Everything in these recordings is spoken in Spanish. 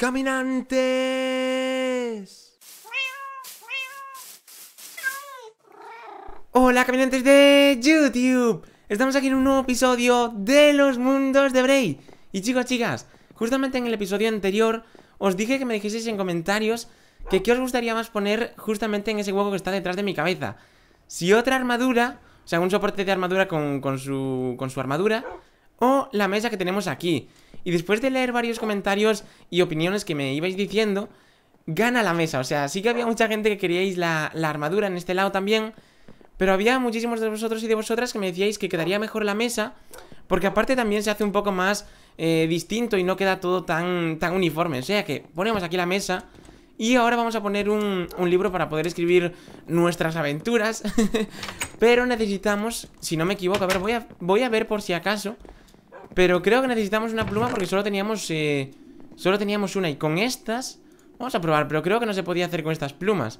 caminantes. Hola caminantes de YouTube. Estamos aquí en un nuevo episodio de los mundos de Bray. Y chicos, chicas, justamente en el episodio anterior os dije que me dijeseis en comentarios que qué os gustaría más poner justamente en ese hueco que está detrás de mi cabeza. Si otra armadura, o sea, un soporte de armadura con, con, su, con su armadura, o la mesa que tenemos aquí. Y después de leer varios comentarios y opiniones que me ibais diciendo, gana la mesa. O sea, sí que había mucha gente que queríais la, armadura en este lado también. Pero había muchísimos de vosotros y de vosotras que me decíais que quedaría mejor la mesa. Porque aparte también se hace un poco más eh, distinto y no queda todo tan, tan uniforme. O sea que ponemos aquí la mesa. Y ahora vamos a poner un, libro para poder escribir nuestras aventuras. Pero necesitamos, si no me equivoco, a ver, voy a, voy a ver por si acaso pero creo que necesitamos una pluma porque solo teníamos eh, Solo teníamos una Y con estas, vamos a probar Pero creo que no se podía hacer con estas plumas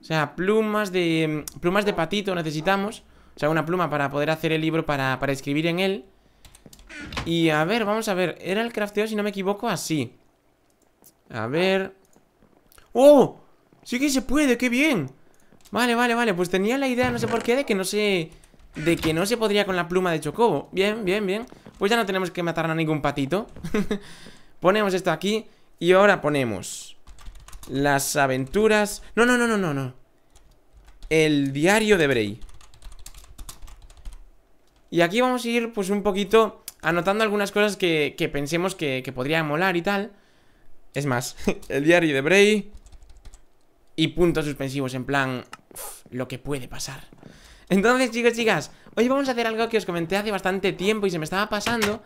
O sea, plumas de Plumas de patito necesitamos O sea, una pluma para poder hacer el libro para, para escribir en él Y a ver, vamos a ver Era el crafteo, si no me equivoco, así A ver ¡Oh! Sí que se puede, qué bien Vale, vale, vale, pues tenía la idea, no sé por qué, de que no se... De que no se podría con la pluma de Chocobo Bien, bien, bien pues ya no tenemos que matar a ningún patito Ponemos esto aquí Y ahora ponemos Las aventuras No, no, no, no, no, no El diario de Bray Y aquí vamos a ir pues un poquito Anotando algunas cosas que, pensemos que, que podría molar y tal Es más, el diario de Bray Y puntos suspensivos en plan lo que puede pasar Entonces chicos, chicas Hoy vamos a hacer algo que os comenté hace bastante tiempo y se me estaba pasando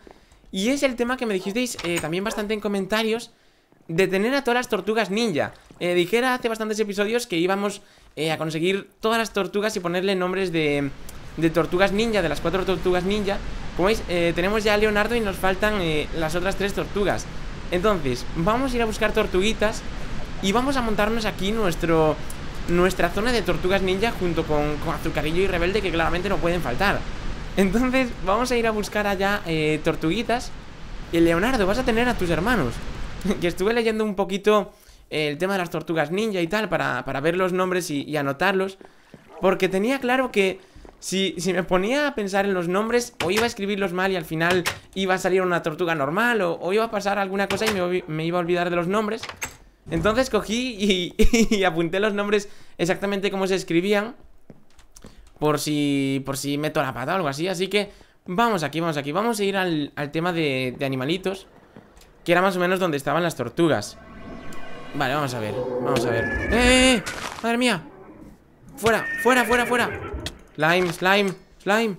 Y es el tema que me dijisteis eh, también bastante en comentarios De tener a todas las tortugas ninja eh, Dijera hace bastantes episodios que íbamos eh, a conseguir todas las tortugas y ponerle nombres de, de, tortugas ninja De las cuatro tortugas ninja Como veis, tenemos ya a Leonardo y nos faltan las otras tres tortugas Entonces, vamos a ir a buscar tortuguitas Y vamos a montarnos aquí nuestro nuestra zona de tortugas ninja junto con, con azucarillo y rebelde que claramente no pueden faltar. Entonces vamos a ir a buscar allá eh, tortuguitas. Y Leonardo, vas a tener a tus hermanos. que estuve leyendo un poquito eh, el tema de las tortugas ninja y tal para, ver los nombres y, anotarlos. Porque tenía claro que si, me ponía a pensar en los nombres o iba a escribirlos mal y al final iba a salir una tortuga normal o, iba a pasar alguna cosa y me iba a olvidar de los nombres. Entonces cogí y, apunté los nombres exactamente como se escribían Por si, por si meto la pata o algo así Así que vamos aquí, vamos aquí Vamos a ir al, tema de, animalitos Que era más o menos donde estaban las tortugas Vale, vamos a ver, vamos a ver ¡Eh, eh, ¡Eh, madre mía! ¡Fuera, fuera, fuera, fuera! Slime, slime, slime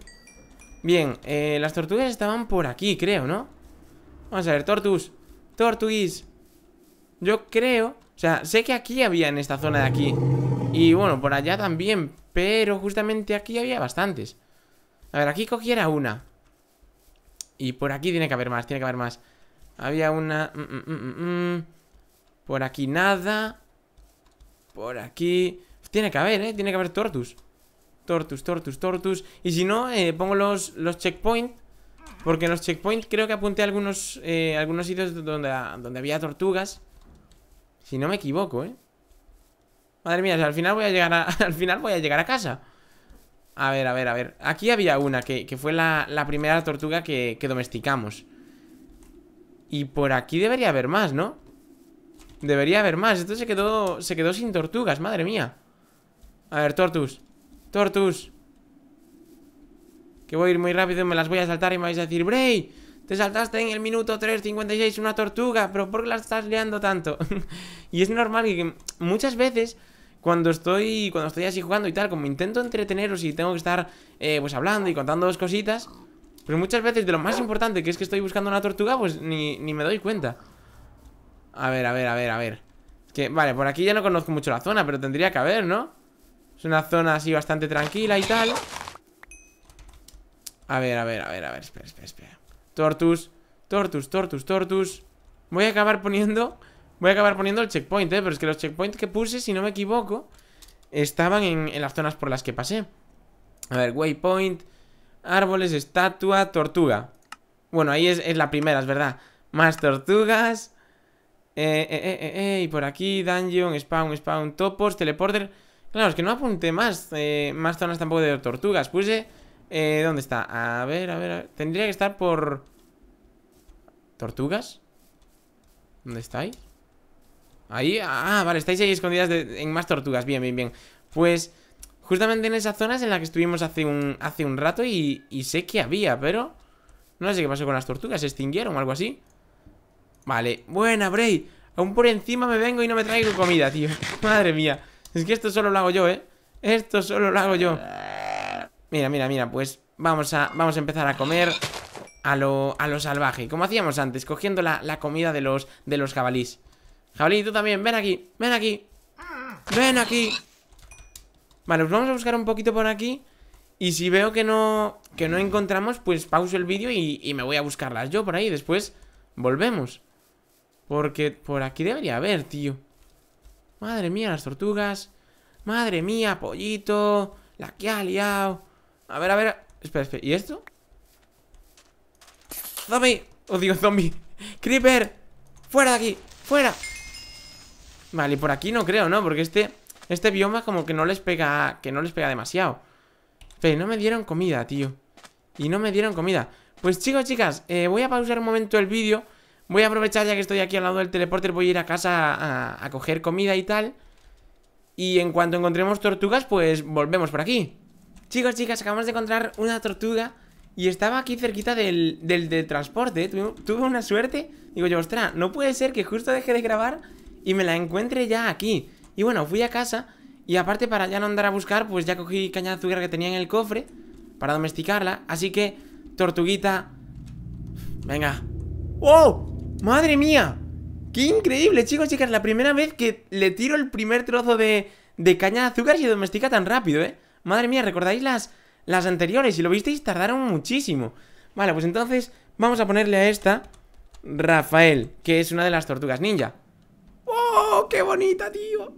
Bien, eh, las tortugas estaban por aquí, creo, ¿no? Vamos a ver, tortus Tortuguis yo creo... O sea, sé que aquí había en esta zona de aquí. Y bueno, por allá también. Pero justamente aquí había bastantes. A ver, aquí cogiera una. Y por aquí tiene que haber más, tiene que haber más. Había una... Mm, mm, mm, por aquí nada. Por aquí... Tiene que haber, ¿eh? Tiene que haber tortus. Tortus, tortus, tortus. Y si no, eh, pongo los, los checkpoint. Porque en los checkpoints creo que apunté algunos, eh, algunos sitios donde, donde había tortugas. Si no me equivoco, ¿eh? Madre mía, al final voy a llegar a, al final voy a llegar a casa. A ver, a ver, a ver. Aquí había una que, fue la, primera tortuga que, domesticamos. Y por aquí debería haber más, ¿no? Debería haber más. Esto se quedó, se quedó sin tortugas, madre mía. A ver, tortus. Tortus. Que voy a ir muy rápido, me las voy a saltar y me vais a decir, ¡Bray! Te saltaste en el minuto 3.56 una tortuga, pero ¿por qué la estás liando tanto? y es normal que muchas veces cuando estoy cuando estoy así jugando y tal, como intento entreteneros y tengo que estar eh, pues hablando y contando dos cositas, Pero pues muchas veces de lo más importante que es que estoy buscando una tortuga, pues ni, ni me doy cuenta. A ver, a ver, a ver, a ver. Que, vale, por aquí ya no conozco mucho la zona, pero tendría que haber, ¿no? Es una zona así bastante tranquila y tal. A ver, a ver, a ver, a ver, espera, espera, espera. Tortus, Tortus, Tortus, Tortus Voy a acabar poniendo Voy a acabar poniendo el checkpoint, eh Pero es que los checkpoints que puse, si no me equivoco Estaban en, las zonas por las que pasé A ver, waypoint Árboles, estatua, tortuga Bueno, ahí es, la primera, es verdad Más tortugas eh, eh, eh, eh, y por aquí Dungeon, spawn, spawn, topos, teleporter Claro, es que no apunté más Más zonas tampoco de tortugas Puse eh, ¿Dónde está? A ver, a ver, a ver. Tendría que estar por... ¿Tortugas? ¿Dónde estáis? Ahí, ah, vale, estáis ahí escondidas en más tortugas Bien, bien, bien Pues justamente en esas zonas en las que estuvimos hace un, hace un rato y, y sé que había, pero... No sé qué pasó con las tortugas, se extinguieron o algo así Vale, buena, Bray Aún por encima me vengo y no me traigo comida, tío Madre mía, es que esto solo lo hago yo, ¿eh? Esto solo lo hago yo Mira, mira, mira, pues vamos a, vamos a empezar a comer a lo, a lo salvaje Como hacíamos antes, cogiendo la, comida de los, de los jabalís Jabalí, tú también, ven aquí, ven aquí Ven aquí Vale, pues vamos a buscar un poquito por aquí Y si veo que no, que no encontramos, pues pauso el vídeo y, y me voy a buscarlas yo por ahí Después volvemos Porque por aquí debería haber, tío Madre mía, las tortugas Madre mía, pollito La que ha liado a ver, a ver. Espera, espera. ¿Y esto? ¡Zombie! Oh, digo, zombie. ¡Creeper! ¡Fuera de aquí! ¡Fuera! Vale, por aquí no creo, ¿no? Porque este, este bioma como que no les pega. Que no les pega demasiado. Pero no me dieron comida, tío. Y no me dieron comida. Pues chicos, chicas, eh, voy a pausar un momento el vídeo. Voy a aprovechar ya que estoy aquí al lado del teleporter. Voy a ir a casa a coger comida y tal. Y en cuanto encontremos tortugas, pues volvemos por aquí. Chicos, chicas, acabamos de encontrar una tortuga y estaba aquí cerquita del, del, transporte. ¿eh? Tuve, una suerte. Digo yo, ostras, no puede ser que justo deje de grabar y me la encuentre ya aquí. Y bueno, fui a casa y aparte para ya no andar a buscar, pues ya cogí caña de azúcar que tenía en el cofre para domesticarla. Así que, tortuguita, venga. oh, ¡Madre mía! ¡Qué increíble, chicos, chicas! La primera vez que le tiro el primer trozo de, de caña de azúcar se domestica tan rápido, ¿eh? Madre mía, ¿recordáis las, las anteriores? Si lo visteis, tardaron muchísimo. Vale, pues entonces vamos a ponerle a esta Rafael, que es una de las tortugas ninja. ¡Oh, qué bonita, tío!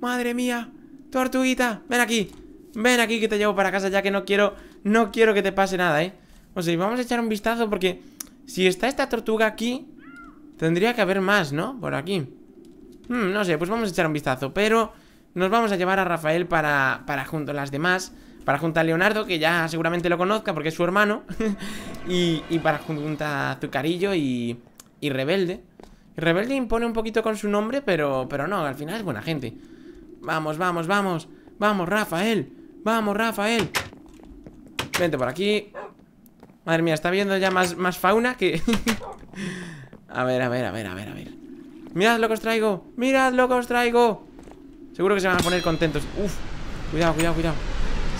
Madre mía, tortuguita, ven aquí. Ven aquí que te llevo para casa ya que no quiero, no quiero que te pase nada, ¿eh? O pues sea, vamos a echar un vistazo porque si está esta tortuga aquí, tendría que haber más, ¿no? Por aquí. Hmm, no sé, pues vamos a echar un vistazo, pero nos vamos a llevar a Rafael para, para junto a las demás. Para junto a Leonardo, que ya seguramente lo conozca porque es su hermano. y, y, para junto a Zucarillo y, y Rebelde. Rebelde impone un poquito con su nombre, pero, pero no, al final es buena gente. Vamos, vamos, vamos. Vamos, Rafael. Vamos, Rafael. Vente por aquí. Madre mía, está viendo ya más, más fauna que... a ver, a ver, a ver, a ver, a ver. Mirad lo que os traigo. Mirad lo que os traigo. Seguro que se van a poner contentos Uf, cuidado, cuidado, cuidado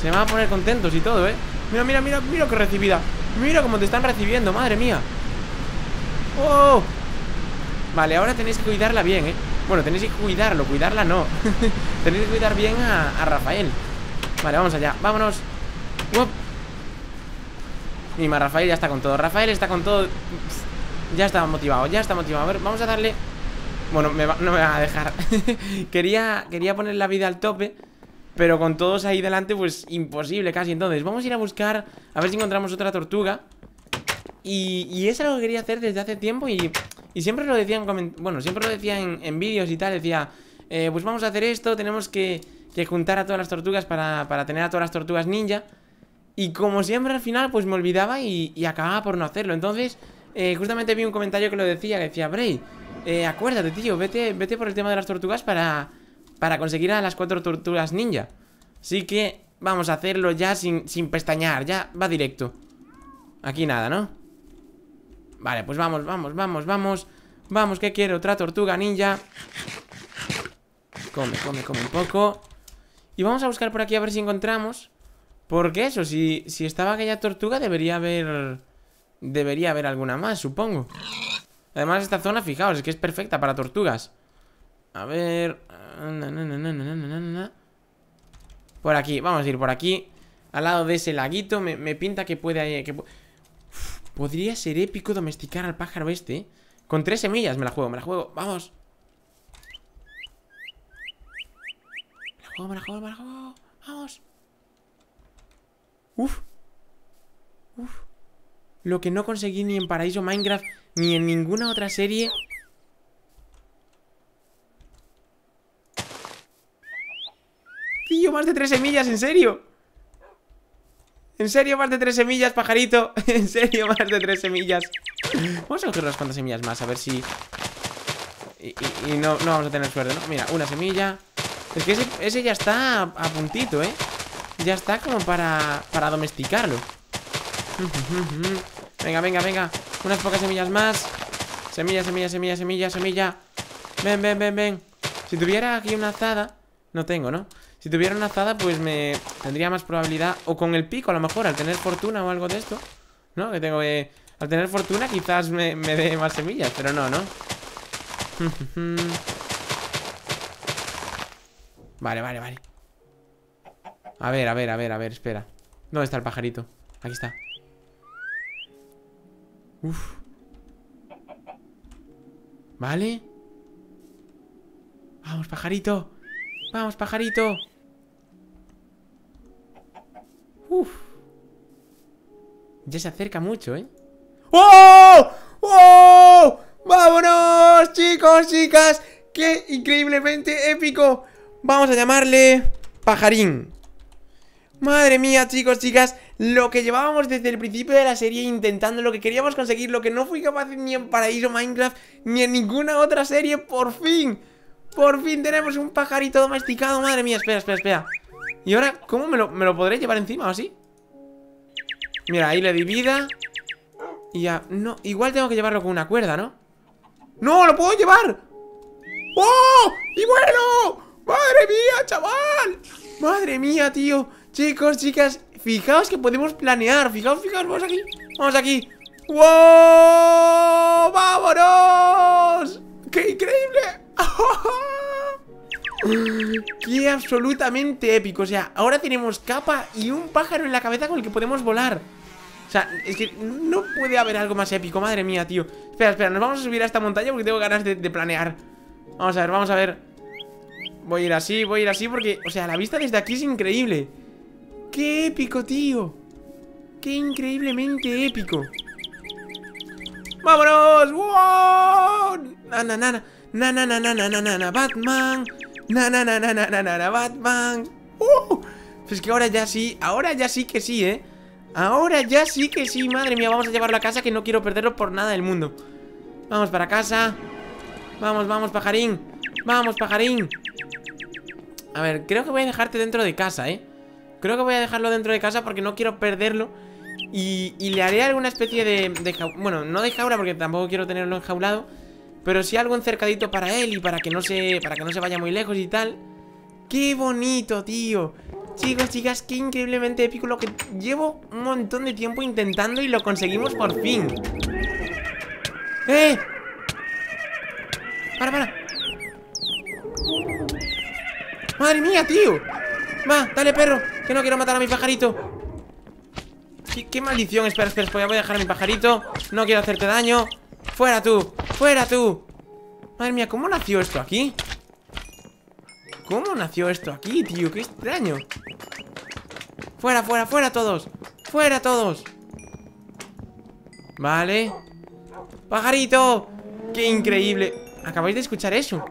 Se van a poner contentos y todo, eh Mira, mira, mira, mira qué recibida Mira cómo te están recibiendo, madre mía ¡Oh! Vale, ahora tenéis que cuidarla bien, eh Bueno, tenéis que cuidarlo, cuidarla no Tenéis que cuidar bien a, Rafael Vale, vamos allá, vámonos ¡Uop! más Rafael ya está con todo Rafael está con todo Ya está motivado, ya está motivado A ver, vamos a darle bueno, me va, no me van a dejar quería, quería poner la vida al tope Pero con todos ahí delante, pues imposible casi Entonces, vamos a ir a buscar A ver si encontramos otra tortuga Y, y es algo que quería hacer desde hace tiempo Y, y siempre lo decía en Bueno, siempre lo decía en, vídeos y tal Decía, eh, pues vamos a hacer esto Tenemos que, juntar a todas las tortugas para, tener a todas las tortugas ninja Y como siempre al final, pues me olvidaba Y, acababa por no hacerlo Entonces, eh, justamente vi un comentario que lo decía Que decía, Bray eh, acuérdate, tío, vete, vete por el tema de las tortugas para, para conseguir a las cuatro tortugas ninja. Así que vamos a hacerlo ya sin, sin pestañear, ya va directo. Aquí nada, ¿no? Vale, pues vamos, vamos, vamos, vamos. Vamos, que quiero otra tortuga ninja. Come, come, come un poco. Y vamos a buscar por aquí a ver si encontramos. Porque eso, si, si estaba aquella tortuga debería haber... Debería haber alguna más, supongo. Además, esta zona, fijaos, es que es perfecta para tortugas. A ver... Ah, por aquí, vamos a ir por aquí. Al lado de ese laguito, me, pinta que puede... Eh, que... podría ser épico domesticar al pájaro este, eh. Con tres semillas me la juego, me la juego. Vamos. Me la juego, me la juego, me la juego. Vamos. Uf. Uf. Lo que no conseguí ni en Paraíso Minecraft ni en ninguna otra serie. Tío, más de tres semillas, ¿en serio? ¿En serio más de tres semillas, pajarito? ¿En serio más de tres semillas? Vamos a coger unas cuantas semillas más, a ver si... Y, no, vamos a tener suerte, ¿no? Mira, una semilla... Es que ese, ya está a, a, puntito, ¿eh? Ya está como para, para domesticarlo Venga, venga, venga unas pocas semillas más Semilla, semilla, semilla, semilla, semilla Ven, ven, ven, ven Si tuviera aquí una azada No tengo, ¿no? Si tuviera una azada, pues me tendría más probabilidad O con el pico, a lo mejor, al tener fortuna o algo de esto ¿No? Que tengo que... Eh, al tener fortuna quizás me dé más semillas Pero no, ¿no? vale, vale, vale A ver, a ver, a ver, a ver, espera ¿Dónde está el pajarito? Aquí está Uf. ¿Vale? Vamos, pajarito. Vamos, pajarito. Uf. Ya se acerca mucho, ¿eh? ¡Oh! ¡Oh! ¡Vámonos, chicos, chicas! ¡Qué increíblemente épico! Vamos a llamarle Pajarín. Madre mía, chicos, chicas lo que llevábamos desde el principio de la serie intentando, lo que queríamos conseguir, lo que no fui capaz ni en Paraíso Minecraft, ni en ninguna otra serie, por fin. Por fin tenemos un pajarito domesticado, madre mía, espera, espera, espera. ¿Y ahora cómo me lo, podré llevar encima o así? Mira, ahí le di vida. Y ya, no, igual tengo que llevarlo con una cuerda, ¿no? ¡No, lo puedo llevar! ¡Oh! ¡Y bueno! ¡Madre mía, chaval! ¡Madre mía, tío! Chicos, chicas, Fijaos que podemos planear Fijaos, fijaos, vamos aquí Vamos aquí ¡Wow! ¡Vámonos! ¡Qué increíble! ¡Qué absolutamente épico! O sea, ahora tenemos capa y un pájaro en la cabeza con el que podemos volar O sea, es que no puede haber algo más épico Madre mía, tío Espera, espera, nos vamos a subir a esta montaña porque tengo ganas de, de planear Vamos a ver, vamos a ver Voy a ir así, voy a ir así porque, o sea, la vista desde aquí es increíble ¡Qué épico, tío! ¡Qué increíblemente épico! ¡Vámonos! ¡Wow! ¡Na, na, na, na! ¡Na, na, na, na, na, na, Batman! ¡Na, na, na, na, na, na, Batman! ¡Uh! Pues que ahora ya sí, ahora ya sí que sí, ¿eh? Ahora ya sí que sí, madre mía Vamos a llevarlo a casa que no quiero perderlo por nada del mundo Vamos para casa Vamos, vamos, pajarín Vamos, pajarín A ver, creo que voy a dejarte dentro de casa, ¿eh? Creo que voy a dejarlo dentro de casa porque no quiero perderlo y, le haré alguna especie de, Bueno, no de jaula porque tampoco quiero tenerlo enjaulado Pero sí algo encercadito para él y para que no se, para que no se vaya muy lejos y tal ¡Qué bonito, tío! Chicos, chicas, qué increíblemente épico lo que llevo un montón de tiempo intentando y lo conseguimos por fin ¡Eh! ¡Para, para! ¡Madre mía, tío! ¡Va, dale, perro! Que no quiero matar a mi pajarito ¿Qué, maldición? Espera, espera, espera, voy a dejar a mi pajarito No quiero hacerte daño ¡Fuera tú! ¡Fuera tú! Madre mía, ¿cómo nació esto aquí? ¿Cómo nació esto aquí, tío? ¡Qué extraño! ¡Fuera, fuera, fuera todos! ¡Fuera todos! Vale ¡Pajarito! ¡Qué increíble! ¿Acabáis de escuchar eso?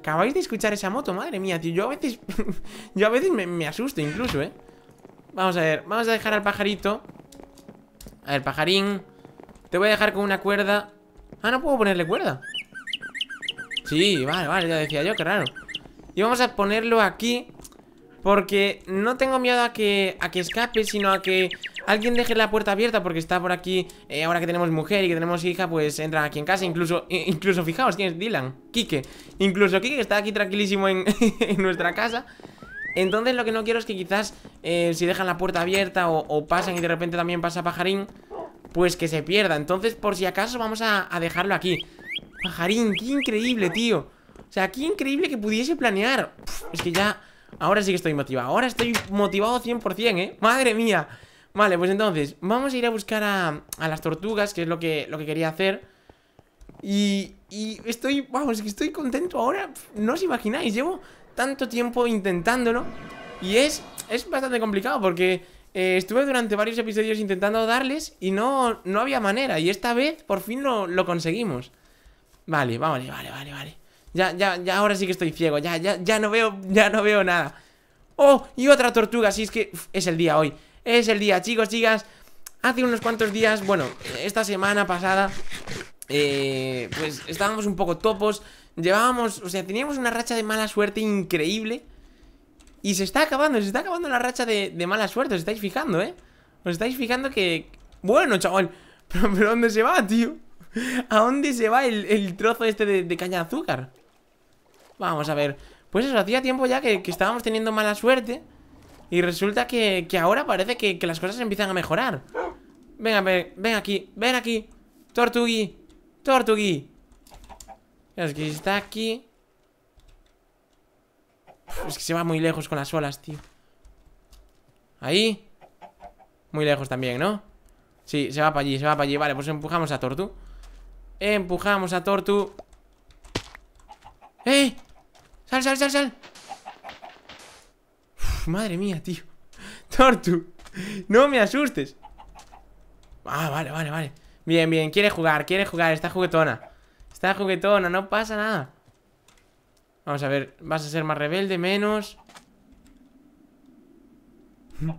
Acabáis de escuchar esa moto, madre mía, tío Yo a veces, yo a veces me, asusto incluso, eh Vamos a ver, vamos a dejar al pajarito A ver, pajarín Te voy a dejar con una cuerda Ah, no puedo ponerle cuerda Sí, vale, vale, ya decía yo, qué raro Y vamos a ponerlo aquí Porque no tengo miedo a que, a que escape Sino a que alguien deje la puerta abierta porque está por aquí, eh, ahora que tenemos mujer y que tenemos hija, pues entran aquí en casa, incluso, incluso fijaos, ¿quién es Dylan? Kike incluso Kike que está aquí tranquilísimo en, nuestra casa. Entonces lo que no quiero es que quizás eh, si dejan la puerta abierta o, pasan y de repente también pasa pajarín, pues que se pierda. Entonces por si acaso vamos a, dejarlo aquí. Pajarín, qué increíble, tío. O sea, qué increíble que pudiese planear. es que ya, ahora sí que estoy motivado. Ahora estoy motivado 100%, ¿eh? Madre mía. Vale, pues entonces, vamos a ir a buscar a, las tortugas, que es lo que, lo que quería hacer. Y, y estoy, vamos, que estoy contento ahora. No os imagináis, llevo tanto tiempo intentándolo. Y es, es bastante complicado porque eh, estuve durante varios episodios intentando darles y no, no había manera. Y esta vez por fin lo, lo conseguimos. Vale, vale, vale, vale, vale. Ya, ya, ya ahora sí que estoy ciego. Ya, ya, ya no veo, ya no veo nada. ¡Oh! Y otra tortuga, si es que es el día hoy es el día, chicos, chicas Hace unos cuantos días, bueno, esta semana pasada eh, Pues estábamos un poco topos Llevábamos, o sea, teníamos una racha de mala suerte increíble Y se está acabando, se está acabando la racha de, mala suerte, os estáis fijando, ¿eh? Os estáis fijando que... Bueno, chaval, pero, pero ¿dónde se va, tío? ¿A dónde se va el, trozo este de, caña de azúcar? Vamos a ver Pues eso, hacía tiempo ya que, que estábamos teniendo mala suerte y resulta que, ahora parece que, las cosas empiezan a mejorar. Venga, ven, ven aquí, ven aquí. Tortugui, Tortugui. Es que está aquí. Es que se va muy lejos con las olas, tío. Ahí. Muy lejos también, ¿no? Sí, se va para allí, se va para allí. Vale, pues empujamos a Tortu. Empujamos a Tortu. ¡Eh! ¡Sal, sal, sal, sal! madre mía, tío Tortu, no me asustes Ah, vale, vale, vale Bien, bien, quiere jugar, quiere jugar Está juguetona Está juguetona, no pasa nada Vamos a ver, vas a ser más rebelde, menos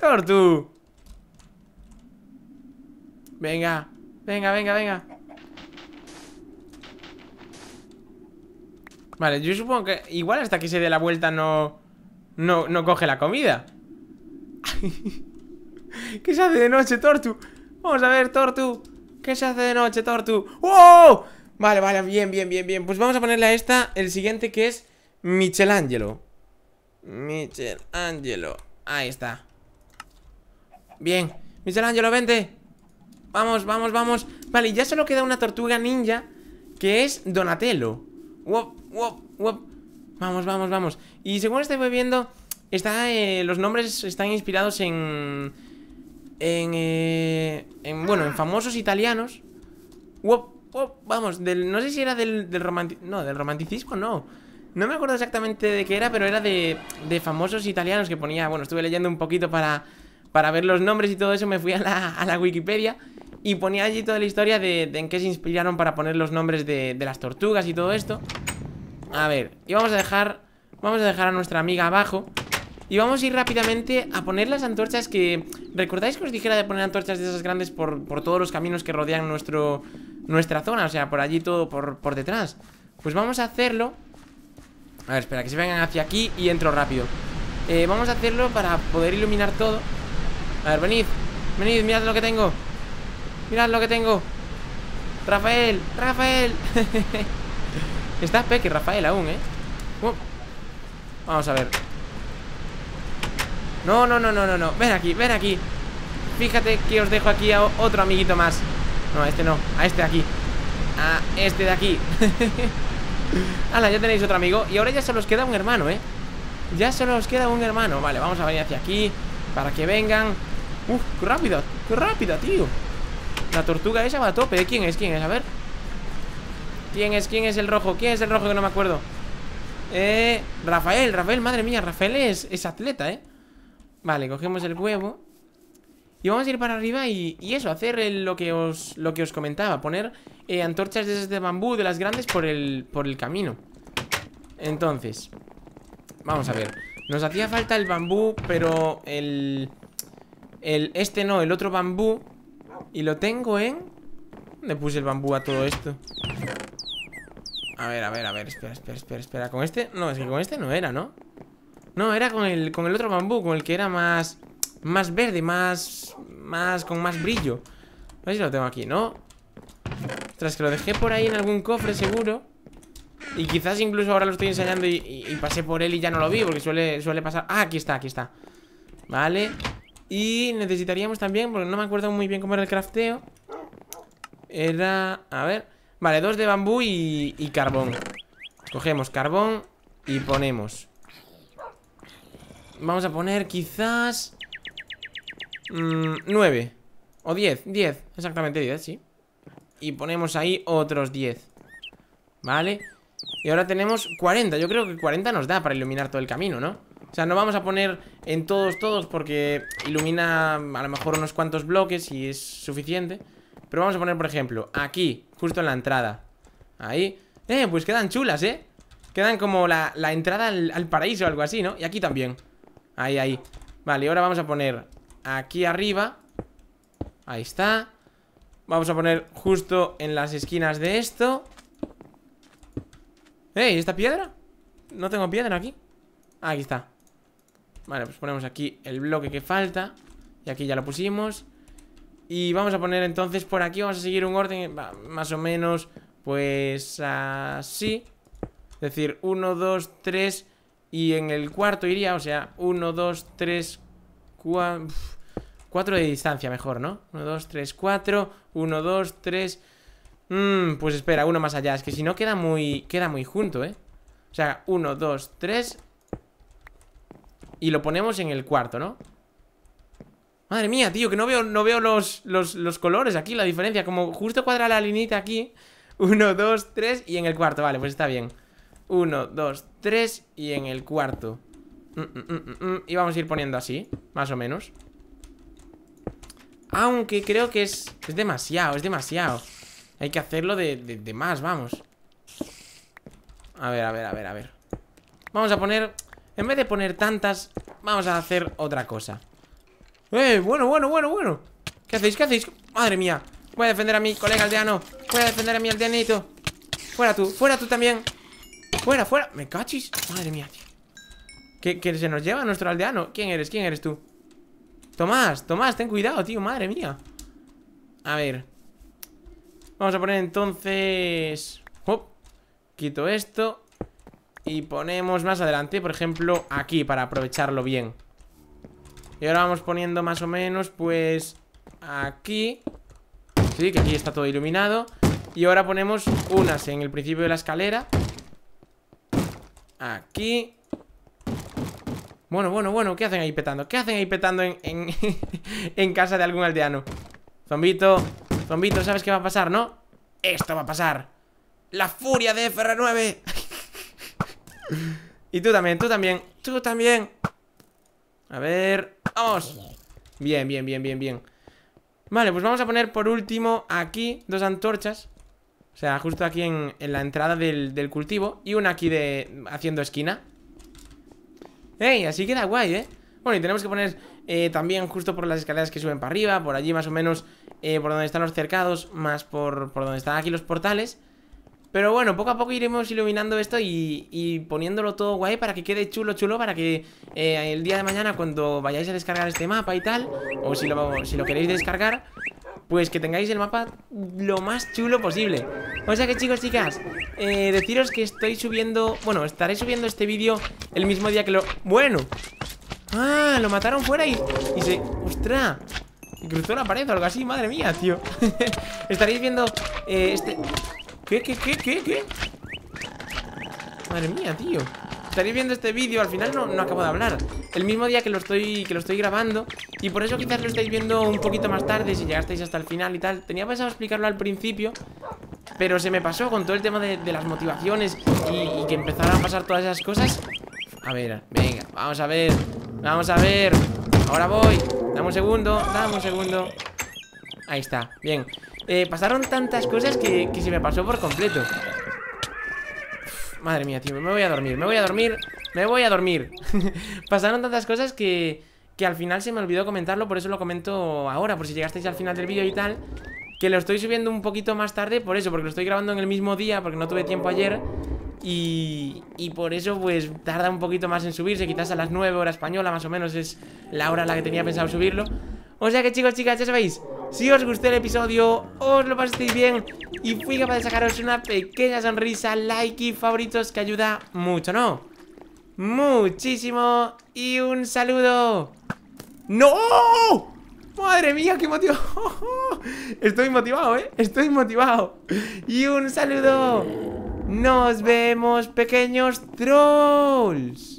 Tortu Venga, venga, venga, venga Vale, yo supongo que igual hasta que se dé la vuelta no... No, coge la comida. ¿Qué se hace de noche, Tortu? Vamos a ver, Tortu. ¿Qué se hace de noche, Tortu? ¡Wow! ¡Oh! Vale, vale, bien, bien, bien, bien. Pues vamos a ponerle a esta el siguiente que es Michelangelo. Michelangelo. Ahí está. Bien. Michelangelo, vente. Vamos, vamos, vamos. Vale, ya solo queda una tortuga ninja que es Donatello. ¡Wop! ¡Wop! ¡Wop! Vamos, vamos, vamos. Y según estoy viendo, está, eh, los nombres están inspirados en... Eh, en, Bueno, en famosos italianos. ¡Wop! ¡Wop! Vamos, del, no sé si era del, del romanticismo... No, del romanticismo no. No me acuerdo exactamente de qué era, pero era de, de famosos italianos que ponía... Bueno, estuve leyendo un poquito para para ver los nombres y todo eso me fui a la, Wikipedia y ponía allí toda la historia de, en qué se inspiraron para poner los nombres de, de las tortugas y todo esto. A ver, y vamos a dejar, vamos a dejar a nuestra amiga abajo. Y vamos a ir rápidamente a poner las antorchas que... ¿Recordáis que os dijera de poner antorchas de esas grandes por, todos los caminos que rodean nuestro, nuestra zona? O sea, por allí todo, por, detrás. Pues vamos a hacerlo... A ver, espera, que se vengan hacia aquí y entro rápido. Eh, vamos a hacerlo para poder iluminar todo. A ver, venid. Venid, mirad lo que tengo. Mirad lo que tengo. Rafael, Rafael. ¿estás peque Rafael aún, ¿eh? Vamos a ver. No, no, no, no, no, no. Ven aquí, ven aquí. Fíjate que os dejo aquí a otro amiguito más. No, a este no, a este de aquí. A este de aquí. Hala, ya tenéis otro amigo. Y ahora ya se os queda un hermano, ¿eh? Ya se los queda un hermano. Vale, vamos a venir hacia aquí para que vengan. Uf, qué rápida, qué rápida, tío La tortuga esa va a tope ¿eh? ¿Quién es? ¿Quién es? A ver ¿Quién es? ¿Quién es el rojo? ¿Quién es el rojo que no me acuerdo? Eh, Rafael, Rafael, madre mía Rafael es, es atleta, eh Vale, cogemos el huevo y vamos a ir para arriba y, y eso, hacer lo, que os, lo que os comentaba Poner eh, antorchas de, de bambú de las grandes por el, por el camino Entonces Vamos a ver Nos hacía falta el bambú, pero el este no, el otro bambú Y lo tengo en... ¿Dónde puse el bambú a todo esto? A ver, a ver, a ver, espera, espera, espera, espera ¿Con este? No, es que con este no era, ¿no? No, era con el, con el otro bambú Con el que era más... Más verde, más... Más... Con más brillo A ver si lo tengo aquí, ¿no? Tras que lo dejé por ahí en algún cofre, seguro Y quizás incluso ahora lo estoy enseñando y, pasé por él y ya no lo vi Porque suele, suele pasar... Ah, aquí está, aquí está Vale y necesitaríamos también, porque no me acuerdo muy bien cómo era el crafteo Era... a ver Vale, dos de bambú y, carbón Cogemos carbón y ponemos Vamos a poner quizás... Mm, nueve O diez, diez, exactamente diez, sí Y ponemos ahí otros diez Vale Y ahora tenemos 40, yo creo que 40 nos da para iluminar todo el camino, ¿no? O sea, no vamos a poner en todos, todos, porque ilumina a lo mejor unos cuantos bloques y es suficiente. Pero vamos a poner, por ejemplo, aquí, justo en la entrada. Ahí. Eh, pues quedan chulas, ¿eh? Quedan como la, entrada al, paraíso o algo así, ¿no? Y aquí también. Ahí, ahí. Vale, ahora vamos a poner aquí arriba. Ahí está. Vamos a poner justo en las esquinas de esto. ¡Eh! ¿Esta piedra? No tengo piedra aquí. Ah, aquí está. Vale, pues ponemos aquí el bloque que falta Y aquí ya lo pusimos Y vamos a poner entonces por aquí Vamos a seguir un orden más o menos Pues así Es decir, 1, 2, 3 Y en el cuarto iría O sea, 1, 2, 3 4 de distancia mejor, ¿no? 1, 2, 3, 4 1, 2, 3 pues espera, uno más allá. Es que si no queda muy, queda muy junto, ¿eh? O sea, 1, 2, 3 y lo ponemos en el cuarto, ¿no? Madre mía, tío, que no veo, no veo los, colores aquí, la diferencia Como justo cuadra la linita aquí Uno, dos, tres y en el cuarto Vale, pues está bien Uno, dos, tres y en el cuarto mm, mm, mm, Y vamos a ir poniendo así, más o menos Aunque creo que es, es demasiado, es demasiado Hay que hacerlo de más, vamos A ver, a ver, a ver, a ver Vamos a poner en vez de poner tantas, vamos a hacer otra cosa ¡Eh! Bueno, bueno, bueno, bueno ¿Qué hacéis? ¿Qué hacéis? ¡Madre mía! Voy a defender a mi colega aldeano Voy a defender a mi aldeanito Fuera tú, fuera tú también Fuera, fuera, me cachis Madre mía, tío que, se nos lleva nuestro aldeano ¿Quién eres? ¿Quién eres tú? Tomás, Tomás, ten cuidado, tío, madre mía A ver Vamos a poner entonces oh, Quito esto y ponemos más adelante, por ejemplo, aquí Para aprovecharlo bien Y ahora vamos poniendo más o menos, pues Aquí Sí, que aquí está todo iluminado Y ahora ponemos unas en el principio de la escalera Aquí Bueno, bueno, bueno, ¿qué hacen ahí petando? ¿Qué hacen ahí petando en, en, casa de algún aldeano? Zombito, zombito, ¿sabes qué va a pasar, no? Esto va a pasar La furia de FR9 y tú también, tú también, tú también A ver, vamos Bien, bien, bien, bien, bien Vale, pues vamos a poner por último aquí dos antorchas O sea, justo aquí en, la entrada del, cultivo Y una aquí de haciendo esquina Ey, así queda guay, eh Bueno, y tenemos que poner eh, también justo por las escaleras que suben para arriba Por allí más o menos eh, por donde están los cercados Más por, por donde están aquí los portales pero bueno, poco a poco iremos iluminando esto y, poniéndolo todo guay para que quede chulo, chulo, para que eh, el día de mañana cuando vayáis a descargar este mapa y tal, o si lo, si lo queréis descargar, pues que tengáis el mapa lo más chulo posible. O sea que chicos, chicas, eh, deciros que estoy subiendo, bueno, estaré subiendo este vídeo el mismo día que lo... Bueno. Ah, lo mataron fuera y, y se... ¡Ostras! Cruzó la pared o algo así, madre mía, tío Estaréis viendo eh, este, ¿Qué, qué, qué, qué, qué? Madre mía, tío Estaréis viendo este vídeo, al final no, acabo de hablar El mismo día que lo, estoy, que lo estoy grabando Y por eso quizás lo estáis viendo un poquito más tarde Si llegasteis hasta el final y tal Tenía pensado explicarlo al principio Pero se me pasó con todo el tema de, las motivaciones y, y que empezaran a pasar todas esas cosas A ver, venga, vamos a ver Vamos a ver Ahora voy Dame un segundo, dame un segundo Ahí está, bien eh, pasaron tantas cosas que, se me pasó por completo Madre mía, tío, me voy a dormir, me voy a dormir Me voy a dormir Pasaron tantas cosas que, que al final se me olvidó comentarlo Por eso lo comento ahora, por si llegasteis al final del vídeo y tal Que lo estoy subiendo un poquito más tarde Por eso, porque lo estoy grabando en el mismo día Porque no tuve tiempo ayer y, por eso pues tarda un poquito más en subirse, quizás a las 9 horas española más o menos es la hora a la que tenía pensado subirlo o sea que chicos, chicas, ya sabéis Si os gustó el episodio, os lo paséis bien Y fui capaz de sacaros una pequeña sonrisa Like y favoritos que ayuda mucho, ¿no? Muchísimo Y un saludo ¡No! ¡Madre mía, qué motivo Estoy motivado, ¿eh? Estoy motivado Y un saludo Nos vemos, pequeños trolls